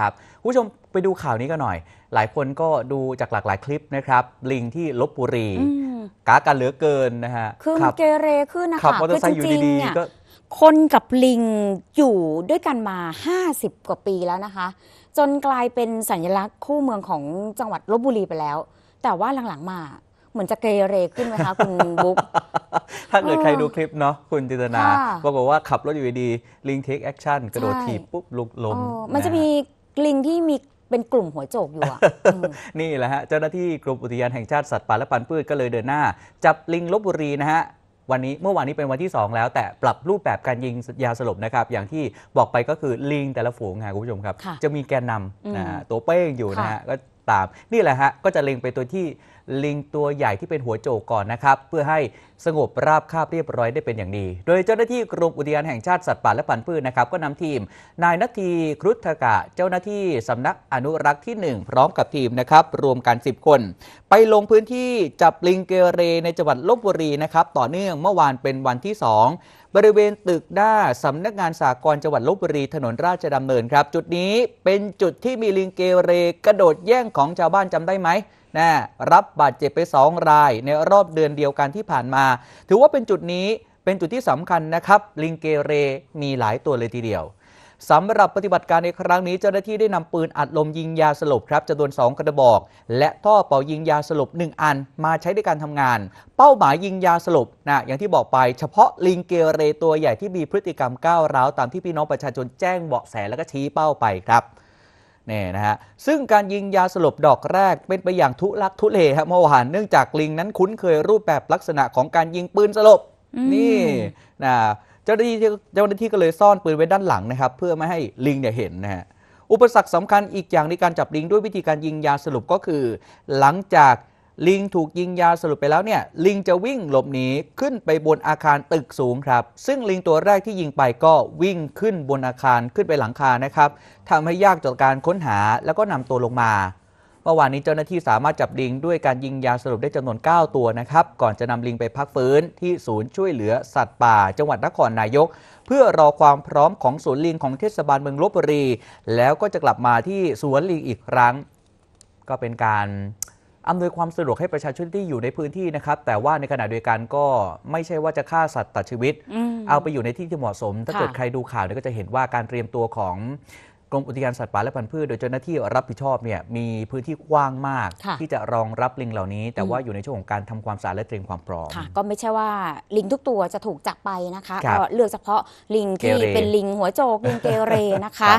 ครับผู้ชมไปดูข่าวนี้กันหน่อย หลายคนก็ดูจากหลากหลายคลิปนะครับ ลิงที่ลบบุรีกากันเหลือเกินนะฮะคือเกเรขึ้นนะคะขับอจริงจริอยู่ดีๆก็คนกับลิงอยู่ด้วยกันมา 50กว่าปีแล้วนะคะ จนกลายเป็นสัญลักษณ์คู่เมืองของจังหวัดลบบุรีไปแล้ว แต่ว่าหลังๆ มาเหมือนจะเกเรขึ้นไหมคะคุณบุ๊กถ้าเกิดใครดูคลิปเนาะคุณจิตนาบอกว่าขับรถอยู่ดีลิงเทค แอคชั่น กระโดดถีบปุ๊บลุกลมมันจะมีลิงที่มีเป็นกลุ่มหัวโจกอยู่อ่ะนี่แหละฮะ เจ้าหน้าที่กรมอุทยานแห่งชาติ สัตว์ป่าและพันธุ์พืชก็เลยเดินหน้า จับลิงลบบุรีนะฮะ วันนี้เมื่อวานนี้เป็นวันที่ 2 แล้ว แต่ปรับรูปแบบการยิงยาสลบนะครับ อย่างที่บอกไปก็คือลิงแต่ละฝูงคะคุณผู้ชมครับ จะมีแกนนำนะตัวเป้งอยู่นะฮะก็ตามนี่แหละฮะ ก็จะเล็งไปตัวที่ลิงตัวใหญ่ที่เป็นหัวโจกก่อนนะครับ เพื่อให้สงบราบคาบเรียบร้อยได้เป็นอย่างดีโดยเจ้าหน้าที่กรมอุทยานแห่งชาติ สัตว์ป่าและพันธุ์พืชนะครับ ก็นำทีม นายนาทีครุฑกะ เจ้าหน้าที่สำนักอนุรักษ์ที่ 1 พร้อมกับทีมนะครับ รวมกัน 10 คน ไปลงพื้นที่จับลิงเกเรในจังหวัดลบบุรีนะครับต่อเนื่องเมื่อวานเป็นวันที่ 2 บริเวณตึกหน้าสำนักงานสากลจังหวัดลบบุรีถนนราชดำเนินครับ จุดนี้เป็นจุดที่มีลิงเกเร กระโดดแย่งของชาวบ้านจำได้ไหมนะรับบาดเจ็บไป 2 รายในรอบเดือนเดียวกันที่ผ่านมา ถือว่าเป็นจุดนี้เป็นจุดที่สำคัญนะครับ ลิงเกเรมีหลายตัวเลยทีเดียวสำหรับปฏิบัติการในครั้งนี้ เจ้าหน้าที่ได้นำปืนอัดลมยิงยาสลบครับจำนวน 2 กระบอก และท่อเป่ายิงยาสลบ1อันมาใช้ในการทำงาน เป้าหมายยิงยาสลบนะอย่างที่บอกไป เฉพาะลิงเกเรตัวใหญ่ที่มีพฤติกรรมก้าวร้าวตามที่พี่น้องประชาชนแจ้งเบาะแสแล้วก็ชี้เป้าไปครับนี่นะฮะ ซึ่งการยิงยาสลบดอกแรกเป็นไปอย่างทุลักทุเลครับเมื่อวาน เนื่องจากลิงนั้นคุ้นเคยรูปแบบลักษณะของการยิงปืนสลบ นี่นะเจ้าหน้าที่เจ้าหน้าที่ก็เลยซ่อนปืนไว้ด้านหลังนะครับ เพื่อไม่ให้ลิงเนี่ยเห็นนะฮะ อุปสรรคสำคัญอีกอย่างในการจับลิงด้วยวิธีการยิงยาสลบก็คือหลังจากลิงถูกยิงยาสรุปไปแล้วเนี่ยลิงจะวิ่งหลบหนีขึ้นไปบนอาคารตึกสูงครับซึ่งลิงตัวแรกที่ยิงไปก็วิ่งขึ้นบนอาคารขึ้นไปหลังคานะครับทำให้ยากต่อการค้นหาแล้วก็นำตัวลงมาเมื่อวานนี้เจ้าหน้าที่สามารถจับลิง ด้วยการยิงยาสรุปได้จำนวน 9 ตัวนะครับ ก่อนจะนำลิงไปพักฟื้นที่ศูนย์ช่วยเหลือสัตว์ป่าจังหวัดนครนายก เพื่อรอความพร้อมของสวนลิงของเทศบาลเมืองลบบุรี แล้วก็จะกลับมาที่สวนลิงอีกครั้ง ก็เป็นการอำนวยความสะดวกให้ประชาชนที่อยู่ในพื้นที่นะครับ แต่ว่าในขณะเดียวกันก็ไม่ใช่ว่าจะฆ่าสัตว์ตัดชีวิต เอาไปอยู่ในที่ที่เหมาะสม ถ้าเกิดใครดูข่าวเนี่ยก็จะเห็นว่าการเตรียมตัวของกรมอุทยานสัตว์ป่าและพันธุ์พืชโดยเจ้าหน้าที่รับผิดชอบเนี่ยมีพื้นที่กว้างมาก ที่จะรองรับลิงเหล่านี้ แต่ว่าอยู่ในช่วงของการทำความสะอาดและเตรียมความพร้อมก็ไม่ใช่ว่าลิงทุกตัวจะถูกจับไปนะคะก็เลือกเฉพาะลิงที่เป็นลิงหัวโจก ลิงเกเรนะคะ